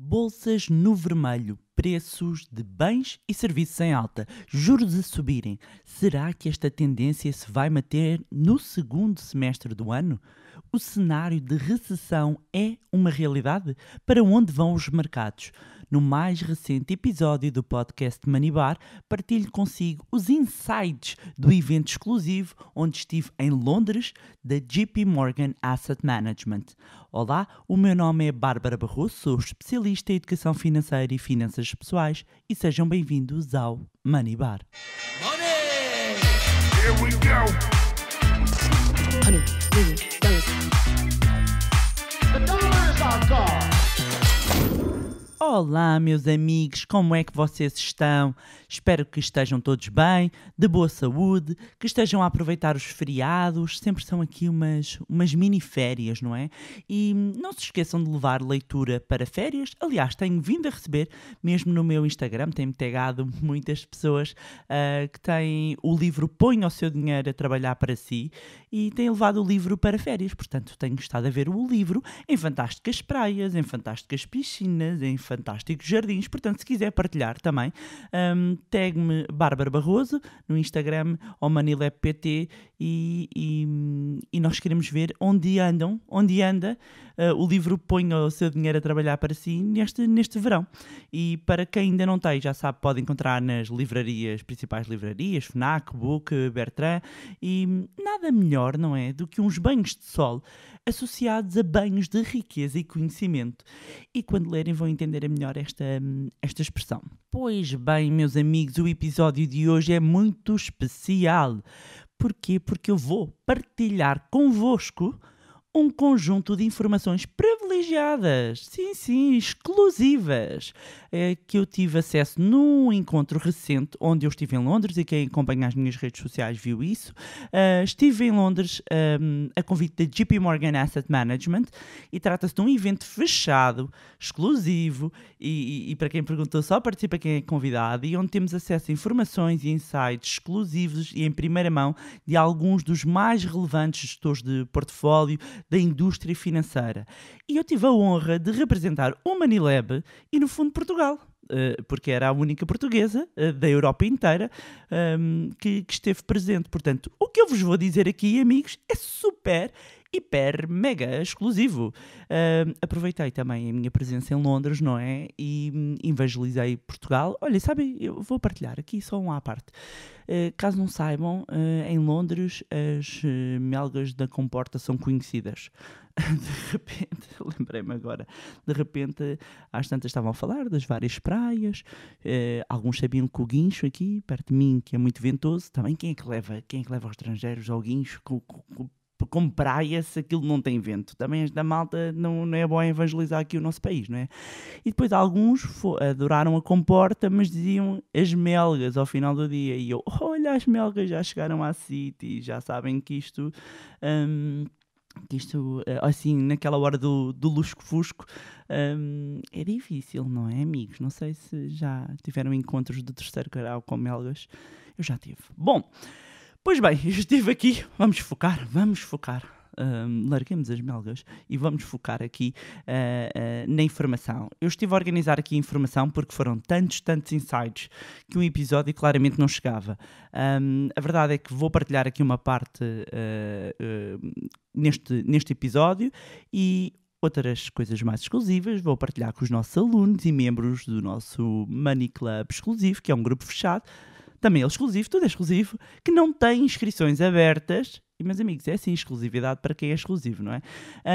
Bolsas no vermelho, preços de bens e serviços em alta, juros a subirem. Será que esta tendência se vai manter no segundo semestre do ano? O cenário de recessão é uma realidade? Para onde vão os mercados? No mais recente episódio do podcast Manibar, partilho consigo os insights do evento exclusivo onde estive em Londres da JP Morgan Asset Management. Olá, o meu nome é Bárbara Barroso, sou especialista em educação financeira e finanças pessoais e sejam bem-vindos ao Manibar. Money! Here we go. Honey, Olá, meus amigos, como é que vocês estão? Espero que estejam todos bem, de boa saúde, que estejam a aproveitar os feriados. Sempre são aqui umas, umas mini férias, não é? E não se esqueçam de levar leitura para férias. Aliás, tenho vindo a receber, mesmo no meu Instagram, tem-me pegado muitas pessoas uh, que têm o livro Põe o seu dinheiro a trabalhar para si e têm levado o livro para férias. Portanto, tenho estado a ver o livro em fantásticas praias, em fantásticas piscinas, em fantásticas Fantásticos Jardins. Portanto, se quiser partilhar também, um, tag-me Bárbara Barroso no Instagram ou ManilepPT e, e, e, nós queremos ver onde andam, onde anda uh, o livro Põe o Seu Dinheiro a Trabalhar para Si neste, neste verão. E para quem ainda não tem, já sabe, pode encontrar nas livrarias, principais livrarias, FNAC, Book, Bertrand, e nada melhor, não é, do que uns banhos de sol associados a banhos de riqueza e conhecimento. E quando lerem vão entender a melhor esta, hum, esta expressão. Pois bem, meus amigos, o episódio de hoje é muito especial. Porquê? Porque eu vou partilhar convosco um conjunto de informações privilegiadas, sim, sim, exclusivas, eh, que eu tive acesso num encontro recente, onde eu estive em Londres, e quem acompanha as minhas redes sociais viu isso. Eh, estive em Londres um, eh, a convite da JP Morgan Asset Management, e trata-se de um evento fechado, exclusivo, e, e, e para quem perguntou, só participa quem é convidado, e onde temos acesso a informações e insights exclusivos e em primeira mão de alguns dos mais relevantes gestores de portfólio da indústria financeira. E eu tive a honra de representar o Manilab e, no fundo, Portugal. Portugal, eh, porque era a única portuguesa eh, da Europa inteira ehm, que, esteve presente. Portanto, o que eu vos vou dizer aqui, amigos, é super hiper mega exclusivo. Ehm, aproveitei também a minha presença em Londres, não é? E hum, evangelizei Portugal. Olha, sabem, eu vou partilhar aqui só um à parte. Eh, caso não saibam, em Londres as melgas da comporta são conhecidas. de repente, lembrei-me agora, de repente, às tantas estavam a falar das várias praias, eh, alguns sabiam que o guincho aqui, perto de mim, que é muito ventoso, também quem é que leva, quem é que leva os estrangeiros ao guincho com, com, praia se aquilo não tem vento. Também da malta não, não é bom evangelizar aqui o nosso país, não é? E depois alguns adoraram a comporta, mas diziam as melgas ao final do dia. E eu, olha, as melgas já chegaram à City, já sabem que isto. Hum, que isto, eh, assim, naquela hora do, do lusco-fusco, um, é difícil, não é, amigos? Não sei se já tiveram encontros do terceiro grau com melgas. Eu já tive. Bom, pois bem, eu estive aqui. Vamos focar, vamos focar um, larguemos as melgas e vamos focar aqui uh, uh, na informação. Eu estive a organizar aqui informação porque foram tantos, tantos insights que um episódio claramente não chegava. Um, a verdade é que vou partilhar aqui uma parte uh, neste, neste episódio e outras coisas mais exclusivas, vou partilhar com os nossos alunos e membros do nosso Money Club exclusivo, que é um grupo fechado, também é exclusivo, tudo é exclusivo, que não tem inscrições abertas e, meus amigos, é assim, exclusividade para quem é exclusivo, não é?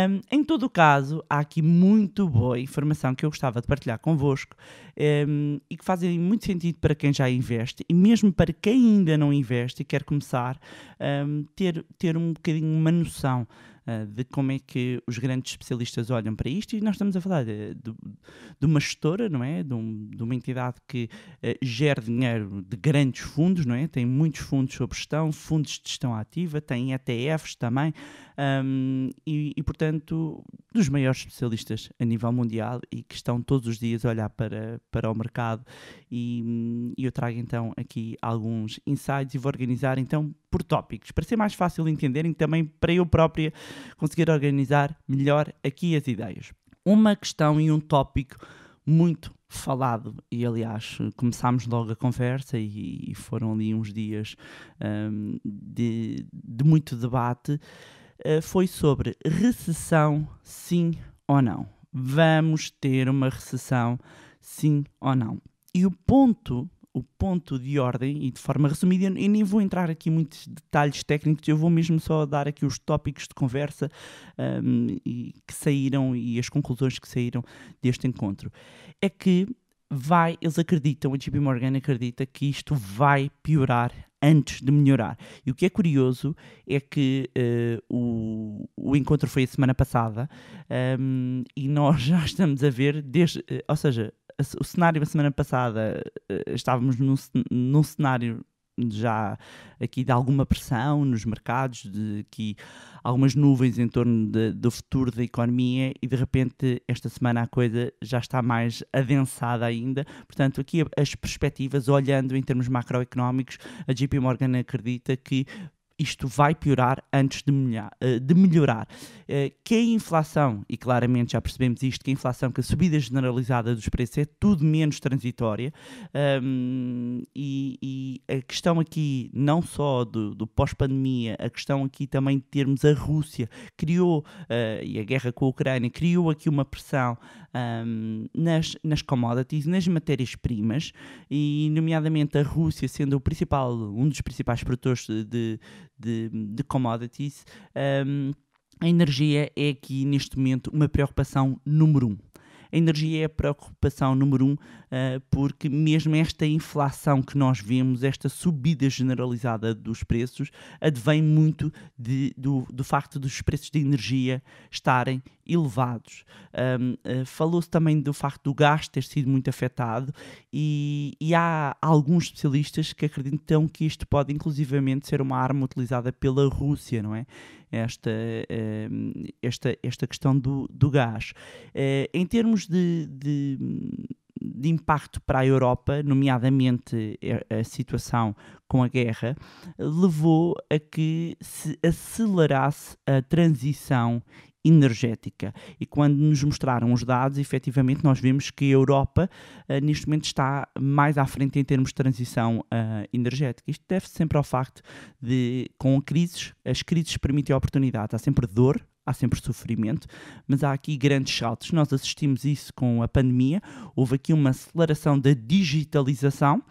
Um, em todo o caso, há aqui muito boa informação que eu gostava de partilhar convosco um, e que fazem muito sentido para quem já investe e mesmo para quem ainda não investe e quer começar, um, ter, ter um bocadinho uma noção eh, de como é que os grandes especialistas olham para isto, e nós estamos a falar de, de, de uma gestora, não é? De, um, de uma entidade que uh, gera dinheiro de grandes fundos, não é? Tem muitos fundos sobre gestão, fundos de gestão ativa, tem ETFs também um, e, e, portanto, dos maiores especialistas a nível mundial e que estão todos os dias a olhar para, para o mercado. E, hum, eu trago então aqui alguns insights e vou organizar então por tópicos, para ser mais fácil de entenderem também para eu própria conseguir organizar melhor aqui as ideias. Uma questão e um tópico muito falado e aliás começámos logo a conversa e, e foram ali uns dias um, de, de muito debate eh, foi sobre recessão, sim ou não. Vamos ter uma recessão, sim ou não. E o ponto, o ponto de ordem, e de forma resumida, eu nem vou entrar aqui em muitos detalhes técnicos, eu vou mesmo só dar aqui os tópicos de conversa um, ehm, e, que saíram e as conclusões que saíram deste encontro. É que vai, eles acreditam, a JP Morgan acredita que isto vai piorar antes de melhorar. E o que é curioso é que uh, o, o encontro foi a semana passada um, ehm, e nós já estamos a ver, desde, uh, ou seja, o cenário da semana passada, uh, estávamos num, num cenário já aqui de alguma pressão nos mercados, de aqui algumas nuvens em torno de, do futuro da economia e de repente esta semana a coisa já está mais adensada ainda. Portanto, aqui as perspectivas, olhando em termos macroeconómicos, a JP Morgan acredita que isto vai piorar antes de, eh, de melhorar. Eh, que a inflação, e claramente já percebemos isto, que a inflação, que a subida generalizada dos preços é tudo menos transitória, um, ehm, e, e, a questão aqui não só do, do pós-pandemia, a questão aqui também de termos a Rússia criou, uh, e a guerra com a Ucrânia, criou aqui uma pressão um, nas, nas commodities, nas matérias-primas, e nomeadamente a Rússia sendo o principal, um dos principais produtores de, de, de commodities, um, a energia é aqui neste momento uma preocupação número um a energia é a preocupação número um, eh, porque mesmo esta inflação que nós vemos, esta subida generalizada dos preços, advém muito de, do, do facto dos preços de energia estarem elevados. Eh, falou-se também do facto do gás ter sido muito afetado e, e, há alguns especialistas que acreditam que isto pode inclusivamente ser uma arma utilizada pela Rússia, não é? esta, ehm, esta, esta questão do, do gás. Eh, em termos de, de de impacto para a Europa, nomeadamente a situação com a guerra, levou a que se acelerasse a transição energética. E quando nos mostraram os dados, efetivamente nós vimos que a Europa eh, neste momento está mais à frente em termos de transição uh, energética. Isto deve-se sempre ao facto de, com crises, as crises permitem a oportunidade. Há sempre dor, há sempre sofrimento, mas há aqui grandes saltos. Nós assistimos isso com a pandemia, houve aqui uma aceleração da digitalização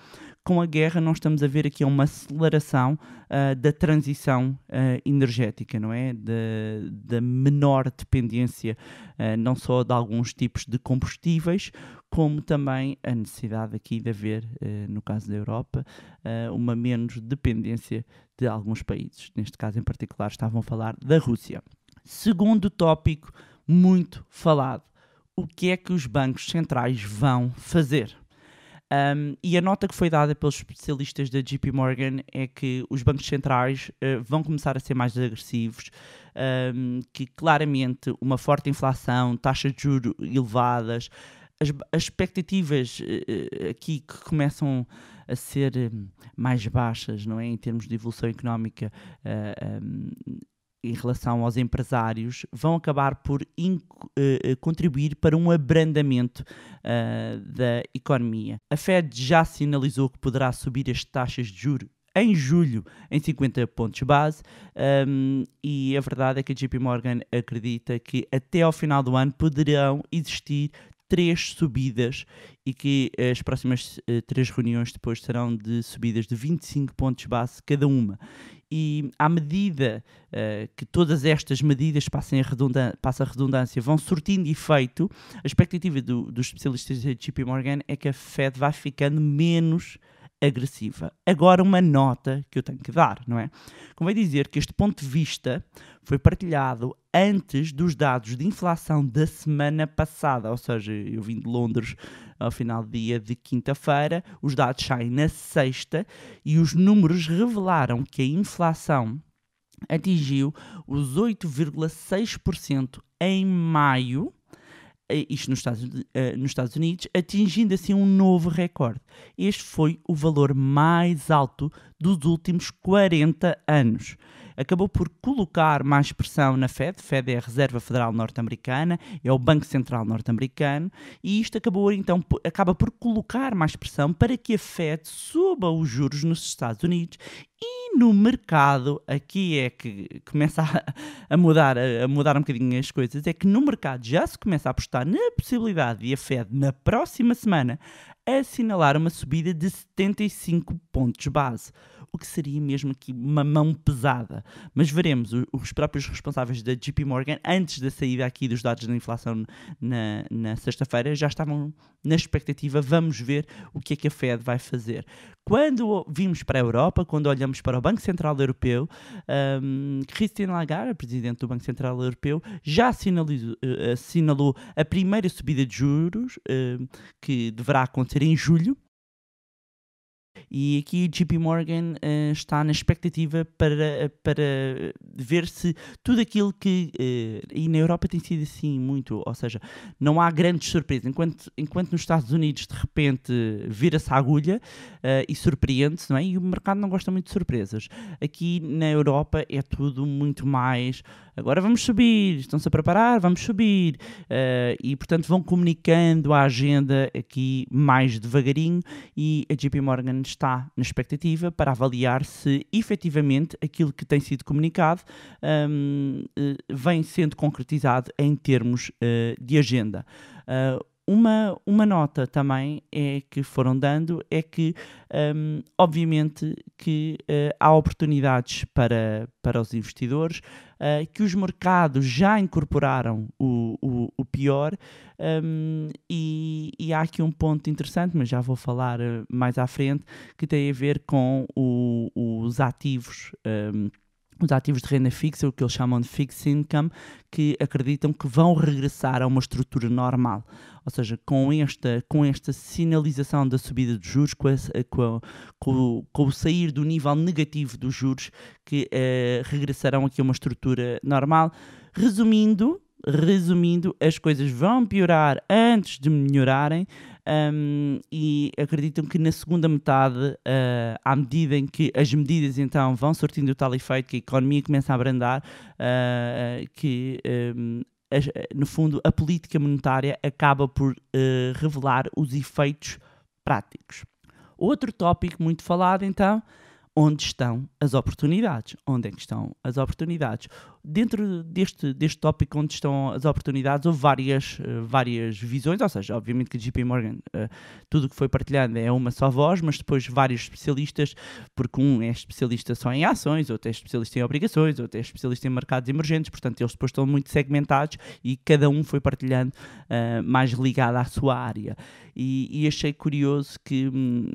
com a guerra nós estamos a ver aqui uma aceleração uh, da transição uh, energética, não é? Da, menor dependência uh, não só de alguns tipos de combustíveis, como também a necessidade aqui de haver, no caso da Europa, uma menos dependência de alguns países. Neste caso em particular estavam a falar da Rússia. Segundo tópico muito falado, o que é que os bancos centrais vão fazer? Um, e a nota que foi dada pelos especialistas da JP Morgan é que os bancos centrais uh, vão começar a ser mais agressivos, um, que claramente uma forte inflação, taxas de juros elevadas, as, as expectativas uh, aqui que começam a ser mais baixas, não é, em termos de evolução económica, uh, um, em relação aos empresários vão acabar por eh, eh, contribuir para um abrandamento uh, da economia. A Fed já sinalizou que poderá subir as taxas de juros em julho em 50 pontos base um, ehm, e a verdade é que a JP Morgan acredita que até ao final do ano poderão existir três subidas e que as próximas uh, três reuniões depois serão de subidas de 25 pontos base cada uma e à medida uh, que todas estas medidas passem a, passam a redundância, vão surtindo efeito, a expectativa do, dos especialistas de JP Morgan é que a Fed vai ficando menos agressiva. Agora, uma nota que eu tenho que dar, não é? Convém dizer que este ponto de vista foi partilhado antes dos dados de inflação da semana passada, ou seja, eu vim de Londres ao final do dia de quinta-feira, os dados saem na sexta e os números revelaram que a inflação atingiu os 8,6% em maio, eh, isto nos Estados, eh, nos Estados Unidos, atingindo assim um novo recorde. Este foi o valor mais alto dos últimos 40 anos acabou por colocar mais pressão na Fed. A Fed é a Reserva Federal Norte-Americana, é o Banco Central Norte-Americano, e isto acabou então acaba por colocar mais pressão para que a Fed suba os juros nos Estados Unidos e no mercado, aqui é que começa a, mudar, a, a mudar um bocadinho as coisas, é que no mercado já se começa a apostar na possibilidade de a Fed, na próxima semana, assinalar uma subida de 75 pontos base o que seria mesmo aqui uma mão pesada. Mas veremos os próprios responsáveis da JP Morgan, antes da saída aqui dos dados da inflação na, na sexta-feira, já estavam na expectativa, vamos ver o que é que a Fed vai fazer. Quando vimos para a Europa, quando olhamos para o Banco Central Europeu, um, Christine Lagarde, a Presidente do Banco Central Europeu, já assinalou, eh, eh, a primeira subida de juros, eh, que deverá acontecer em julho, e aqui JP Morgan uh, está na expectativa para, para ver se tudo aquilo que. Uh, e na Europa tem sido assim muito, ou seja, não há grandes surpresas. Enquanto, enquanto nos Estados Unidos, de repente, vira-se a agulha uh, e surpreende-se, não é? E o mercado não gosta muito de surpresas. Aqui na Europa é tudo muito mais agora vamos subir, estão-se a preparar, vamos subir. Uh, e, portanto, vão comunicando a agenda aqui mais devagarinho e a JP Morgan está na expectativa para avaliar se efetivamente aquilo que tem sido comunicado um, ehm, eh, vem sendo concretizado em termos uh, de agenda. Uh, uma, uma nota também é que foram dando é que um, ehm, obviamente que uh, há oportunidades para, para os investidores uh, que os mercados já incorporaram o, o, o pior. Um, ehm, e, e, há aqui um ponto interessante, mas já vou falar eh, mais à frente, que tem a ver com o, os ativos. Um, ehm, os ativos de renda fixa, o que eles chamam de fixed income, que acreditam que vão regressar a uma estrutura normal. Ou seja, com esta, com esta sinalização da subida dos juros, com, com, com, com, o sair do nível negativo dos juros, que eh, regressarão aqui a uma estrutura normal. Resumindo, resumindo, as coisas vão piorar antes de melhorarem um, e acreditam que na segunda metade, uh, à medida em que as medidas então vão sortindo o tal efeito que a economia começa a abrandar, uh, que um, as, no fundo a política monetária acaba por revelar os efeitos práticos. Outro tópico muito falado então onde estão as oportunidades. Onde é que estão as oportunidades? Dentro deste, deste tópico onde estão as oportunidades, houve várias, eh, várias visões, ou seja, obviamente que JP Morgan, eh, tudo o que foi partilhado é uma só voz, mas depois vários especialistas, porque um é especialista só em ações, outro é especialista em obrigações, outro é especialista em mercados emergentes, portanto eles depois estão muito segmentados e cada um foi partilhando uh, mais ligado à sua área. E, e achei curioso que, hum,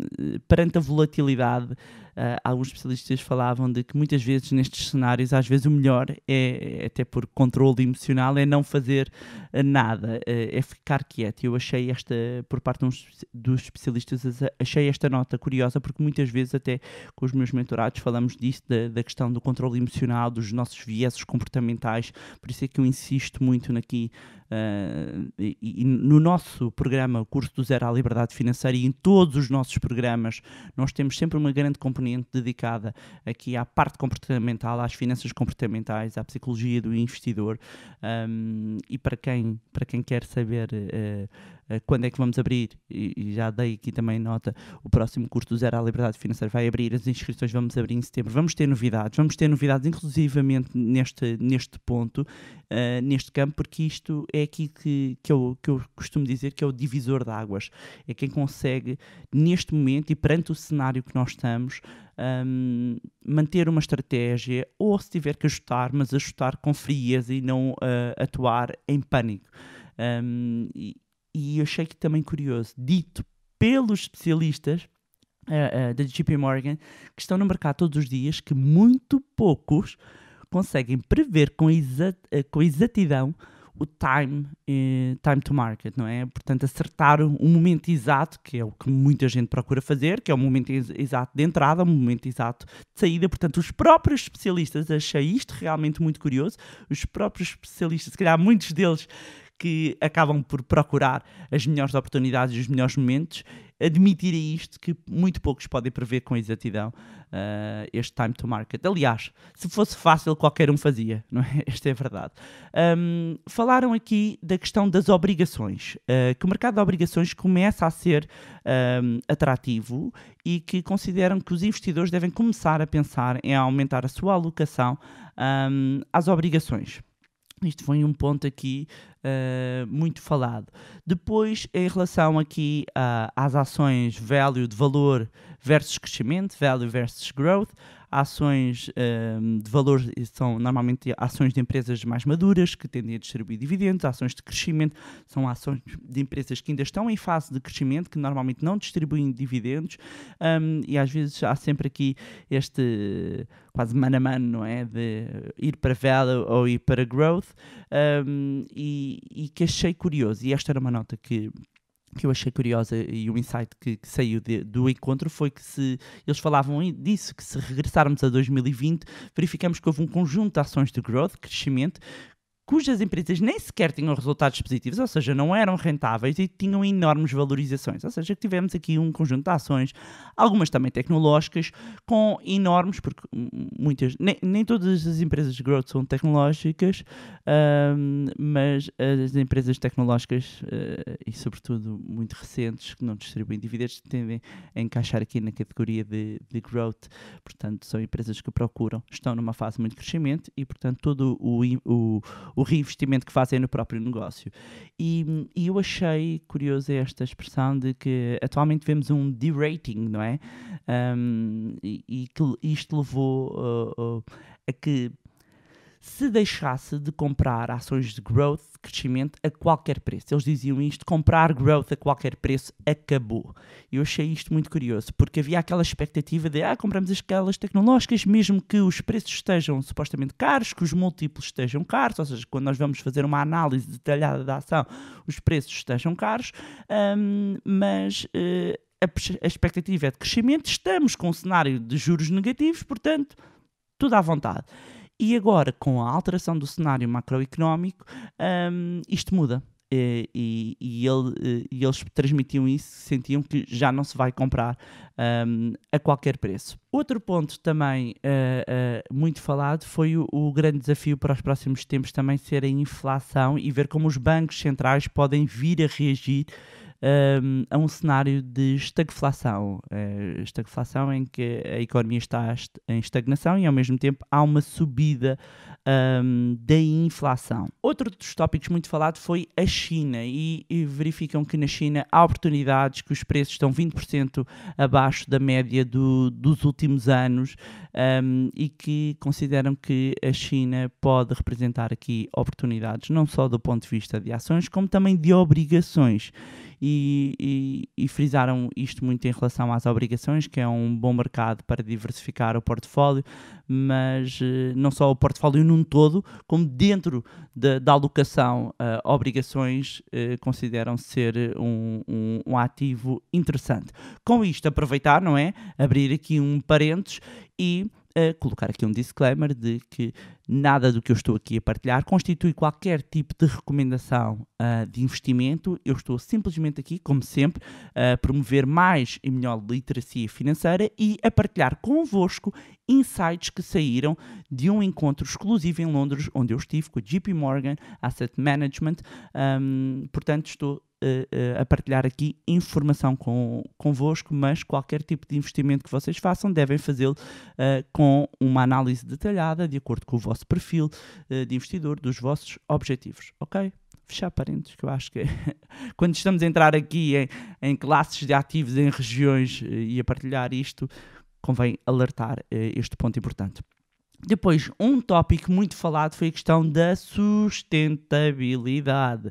perante a volatilidade, Uh, alguns especialistas falavam de que muitas vezes nestes cenários, às vezes o melhor é, é até por controle emocional, é não fazer ah, nada, ah, é ficar quieto. Eu achei esta, por parte dos especialistas, achei esta nota curiosa, porque muitas vezes até com os meus mentorados falamos disso, da, da questão do controle emocional, dos nossos vieses comportamentais, por isso é que eu insisto muito aqui Uh, e, e, no nosso programa, o curso do Zero à Liberdade Financeira, e em todos os nossos programas, nós temos sempre uma grande componente componente dedicada aqui à parte comportamental, às finanças comportamentais, à psicologia do investidor. Um, e para quem, para quem quer saber uh, eh, quando é que vamos abrir, e, e, já dei aqui também nota, o próximo curso do Zero à Liberdade Financeira vai abrir, as inscrições vamos abrir em setembro, vamos ter novidades, vamos ter novidades inclusivamente neste, neste ponto, uh, neste campo, porque isto é aqui que, que, eu, que eu costumo dizer que é o divisor de águas, é quem consegue neste momento e perante o cenário que nós estamos, um, ehm, manter uma estratégia ou se tiver que ajustar, mas ajustar com frieza e não uh, atuar em pânico. Um, ehm, e, e eu achei que também curioso, dito pelos especialistas uh, uh, da JP Morgan, que estão no mercado todos os dias, que muito poucos conseguem prever com, eh, com exatidão o time, time to market, não é? Portanto, acertar o, momento exato, que é o que muita gente procura fazer, que é o momento exato de entrada, o momento exato de saída. Portanto, os próprios especialistas, achei isto realmente muito curioso, os próprios especialistas, se calhar muitos deles que acabam por procurar as melhores oportunidades e os melhores momentos. Admitir isto que muito poucos podem prever com exatidão uh, este time to market. Aliás, se fosse fácil, qualquer um fazia, não é? Esta é a verdade. Um, falaram aqui da questão das obrigações, uh, que o mercado de obrigações começa a ser um, atrativo e que consideram que os investidores devem começar a pensar em aumentar a sua alocação um, às obrigações. Isto foi um ponto aqui uh, muito falado. Depois, em relação aqui uh, às ações value de valor versus crescimento, value versus growth, Ações um, ehm, de valores são normalmente ações de empresas mais maduras que tendem a distribuir dividendos, ações de crescimento são ações de empresas que ainda estão em fase de crescimento, que normalmente não distribuem dividendos, um, ehm, e às vezes há sempre aqui este quase mano a não é? De ir para value ou ir para growth, um, ehm, e, e que achei curioso, e esta era uma nota que que eu achei curiosa e o insight que, que saiu de, do encontro foi que se eles falavam disso, que se regressarmos a 2020, verificamos que houve um conjunto de ações de growth, crescimento, cujas empresas nem sequer tinham resultados positivos, ou seja, não eram rentáveis e tinham enormes valorizações. Ou seja, tivemos aqui um conjunto de ações, algumas também tecnológicas, com enormes, porque muitas, nem, nem todas as empresas de growth são tecnológicas, mas as empresas tecnológicas uh, e, sobretudo, muito recentes, que não distribuem dividendos, tendem a encaixar aqui na categoria de, de growth. Portanto, são empresas que procuram, estão numa fase muito de crescimento e, portanto, todo o, o o reinvestimento que fazem no próprio negócio. E, e eu achei curiosa esta expressão de que atualmente vemos um derating, não é? Um, e, e, que isto levou uh, uh, a que se deixasse de comprar ações de growth, crescimento, a qualquer preço. Eles diziam isto: comprar growth a qualquer preço acabou. E Eu achei isto muito curioso, porque havia aquela expectativa de ah, compramos as tecnológicas, mesmo que os preços estejam supostamente caros, que os múltiplos estejam caros, ou seja, quando nós vamos fazer uma análise detalhada da ação, os preços estejam caros, hum, mas. Uh, a expectativa é de crescimento, estamos com um cenário de juros negativos, portanto, tudo à vontade. E agora, com a alteração do cenário macroeconómico, um, isto muda. E, eh, e, e, ele, eh, e, eles transmitiam isso, sentiam que já não se vai comprar um, a qualquer preço. Outro ponto também uh, uh, muito falado foi o, o, grande desafio para os próximos tempos também ser a inflação e ver como os bancos centrais podem vir a reagir um, ehm, a um cenário de estagflação. Uh, estagflação em que a economia está em estagnação e, ao mesmo tempo, há uma subida um, ehm, da inflação. Outro dos tópicos muito falado foi a China e, e verificam que na China há oportunidades, que os preços estão 20% abaixo da média do, dos últimos anos um, ehm, e que consideram que a China pode representar aqui oportunidades não só do ponto de vista de ações, como também de obrigações e, e, e, frisaram isto muito em relação às obrigações, que é um bom mercado para diversificar o portfólio, mas eh, não só o portfólio num todo, como dentro da, da alocação, eh, obrigações eh, consideram ser um, um, um ativo interessante. Com isto, aproveitar, não é? Abrir aqui um parênteses e colocar aqui um disclaimer de que Nada do que eu estou aqui a partilhar constitui qualquer tipo de recomendação uh, de investimento. Eu estou simplesmente aqui, como sempre, a promover mais e melhor literacia financeira e a partilhar convosco insights que saíram de um encontro exclusivo em Londres, onde eu estive com a JP Morgan Asset Management. Um, portanto, estou ah, ah, a partilhar aqui informação com, convosco, mas qualquer tipo de investimento que vocês façam devem fazê-lo uh, com uma análise detalhada, de acordo com o vosso vosso perfil eh, de investidor, dos vossos objetivos, ok? Fechar parênteses, que eu acho que quando estamos a entrar aqui em, em classes de ativos, em regiões eh, e a partilhar isto, convém alertar eh, este ponto importante. Depois, um tópico muito falado foi a questão da sustentabilidade.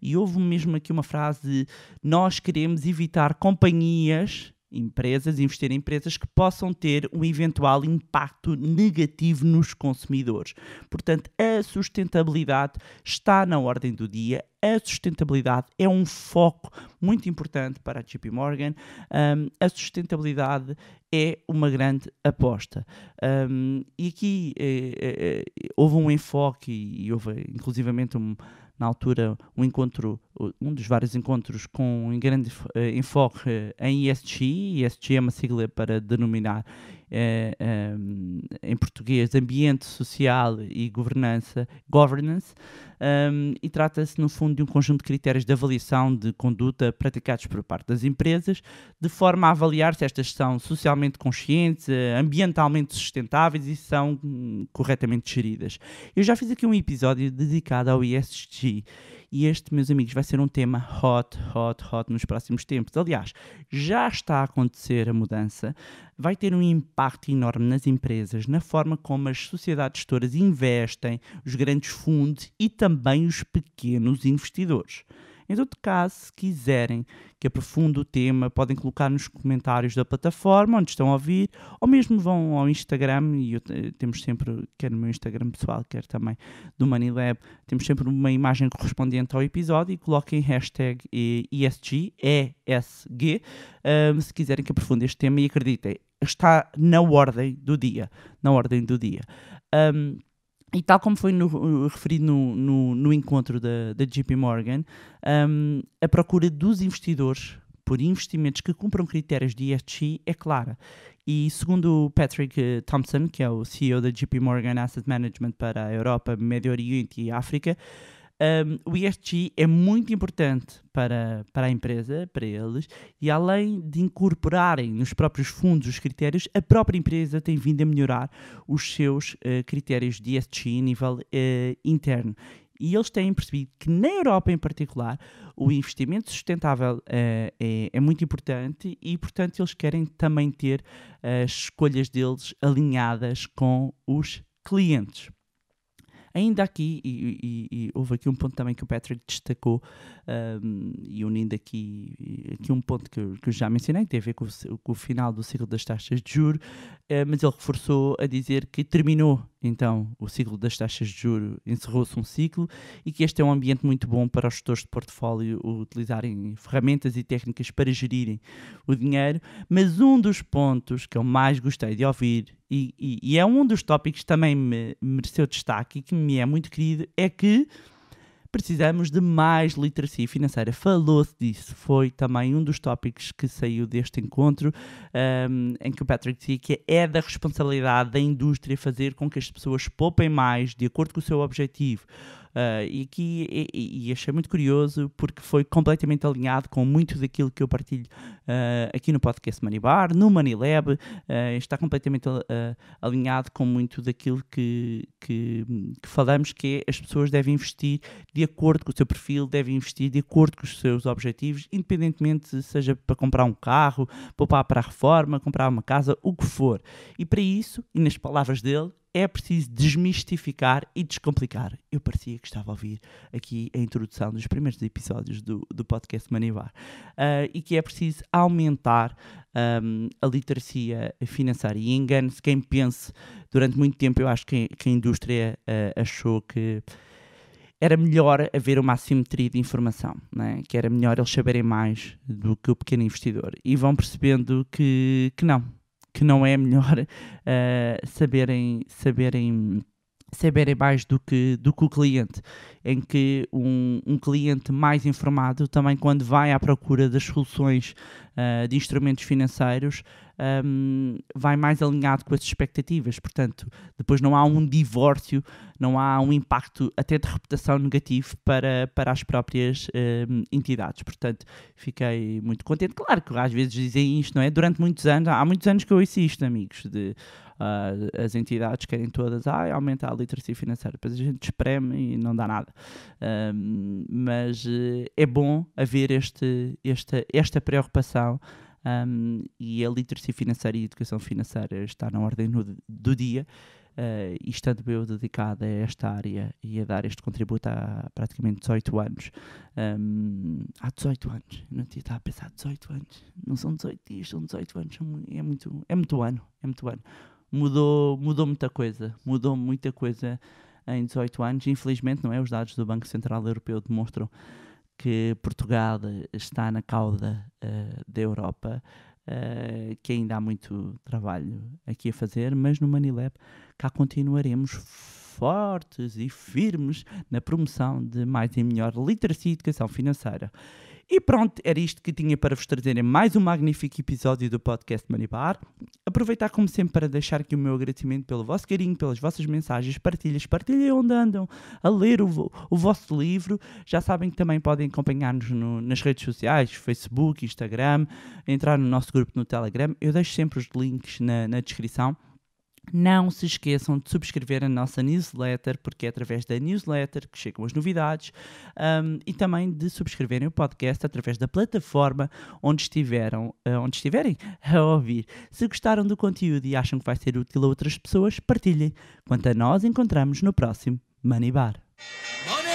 E houve mesmo aqui uma frase: nós queremos evitar companhias empresas, investir em empresas que possam ter um eventual impacto negativo nos consumidores. Portanto, a sustentabilidade está na ordem do dia. A sustentabilidade é um foco muito importante para a JP Morgan. Um, a sustentabilidade é uma grande aposta. Um, e aqui é, é, houve um enfoque e houve inclusivamente um, na altura um encontro, um dos vários encontros com um grande eh, enfoque em ESG, ESG é uma sigla para denominar eh, eh, em português, ambiente social e governança, governance, um, ehm, e trata-se, no fundo, de um conjunto de critérios de avaliação de conduta praticados por parte das empresas, de forma a avaliar se estas são socialmente conscientes, eh, ambientalmente sustentáveis e são hum, corretamente geridas. Eu já fiz aqui um episódio dedicado ao ESG e este, meus amigos, vai ser um tema hot, hot, hot nos próximos tempos. Aliás, já está a acontecer a mudança, vai ter um impacto enorme nas empresas, na forma como as sociedades gestoras investem, os grandes fundos e também os pequenos investidores. Em todo caso, se quiserem que aprofunde o tema, podem colocar nos comentários da plataforma onde estão a ouvir, ou mesmo vão ao Instagram, e eu, temos sempre, quer no meu Instagram pessoal, quer também do MoneyLab, temos sempre uma imagem correspondente ao episódio e coloquem hashtag ESG, eh, ESG, um, eh, se quiserem que aprofunde este tema e acreditem, está na ordem do dia, na ordem do dia. Um, e tal como foi no, eh, referido no, no, no, encontro da, da JP Morgan, um, a procura dos investidores por investimentos que cumpram critérios de ESG é clara. E segundo Patrick eh, Thompson, que é o CEO da JP Morgan Asset Management para a Europa, Médio Oriente e África, um, o ESG é muito importante para, para a empresa, para eles, e além de incorporarem nos próprios fundos os critérios, a própria empresa tem vindo a melhorar os seus uh, critérios de ESG a nível uh, interno. E eles têm percebido que na Europa em particular o investimento sustentável uh, é, é, muito importante e, portanto, eles querem também ter as escolhas deles alinhadas com os clientes. Ainda aqui, e, e, e, houve aqui um ponto também que o Patrick destacou, um, e unindo aqui, aqui um ponto que eu, que eu já mencionei, que tem a ver com o, com o final do ciclo das taxas de juros, uh, eh, mas ele reforçou a dizer que terminou então o ciclo das taxas de juro encerrou-se um ciclo e que este é um ambiente muito bom para os gestores de portfólio utilizarem ferramentas e técnicas para gerirem o dinheiro, mas um dos pontos que eu mais gostei de ouvir e, e, e é um dos tópicos que também me mereceu destaque e que me é muito querido é que Precisamos de mais literacia financeira. Falou-se disso. Foi também um dos tópicos que saiu deste encontro, um, em que o Patrick dizia que é da responsabilidade da indústria fazer com que as pessoas poupem mais de acordo com o seu objetivo. Uh, e aqui e, e, achei muito curioso porque foi completamente alinhado com muito daquilo que eu partilho uh, aqui no podcast Bar no Manilab, uh, ah, está completamente alinhado com muito daquilo que, que, que, falamos, que é as pessoas devem investir de acordo com o seu perfil, devem investir de acordo com os seus objetivos, independentemente seja para comprar um carro, poupar para a reforma, comprar uma casa, o que for. E para isso, e nas palavras dele, é preciso desmistificar e descomplicar. Eu parecia que estava a ouvir aqui a introdução dos primeiros episódios do, do podcast Manivar Uh, e que é preciso aumentar um, a literacia financeira. E engane-se quem pense, durante muito tempo eu acho que, que a indústria uh, achou que era melhor haver uma assimetria de informação, né? que era melhor eles saberem mais do que o pequeno investidor. E vão percebendo que, que não, que não é melhor uh, saberem, saberem saberem mais do que, do que o cliente, em que um, um cliente mais informado também quando vai à procura das soluções uh, de instrumentos financeiros um, vai mais alinhado com as expectativas. Portanto, depois não há um divórcio, não há um impacto até de reputação negativo para, para as próprias um, entidades. Portanto, fiquei muito contente. Claro que às vezes dizem isto, não é? Durante muitos anos, há muitos anos que eu insisto, amigos, de uh, as entidades querem todas ah, aumentar a literacia financeira, depois a gente espreme e não dá nada. Um, mas uh, é bom haver este, esta, esta preocupação um, e a literacia financeira e a educação financeira está na ordem no, do dia. Uh, e estando eu dedicada a esta área e a dar este contributo há praticamente 18 anos, um, há 18 anos, não tinha estado a pensar 18 anos, não são 18 dias, são 18 anos, é, é muito, é muito ano, é muito ano. Mudou, mudou muita coisa, mudou muita coisa em 18 anos, infelizmente, não é? Os dados do Banco Central Europeu demonstram que Portugal eh, está na cauda uh, da Europa, uh, que ainda há muito trabalho aqui a fazer, mas no Manilab cá continuaremos fortes e firmes na promoção de mais e melhor literacia e educação financeira. E pronto, era isto que tinha para vos trazer em mais um magnífico episódio do podcast Manibar. Aproveitar, como sempre, para deixar aqui o meu agradecimento pelo vosso carinho, pelas vossas mensagens, partilhas, partilhem onde andam a ler o, o vosso livro. Já sabem que também podem acompanhar-nos no, nas redes sociais, Facebook, Instagram, entrar no nosso grupo no Telegram. Eu deixo sempre os links na, na descrição. Não se esqueçam de subscrever a nossa newsletter, porque é através da newsletter que chegam as novidades, um, e também de subscreverem o podcast através da plataforma onde, estiveram, eh, onde estiverem a ouvir. Se gostaram do conteúdo e acham que vai ser útil a outras pessoas, partilhem. Quanto a nós, encontramos no próximo Money Bar. Money!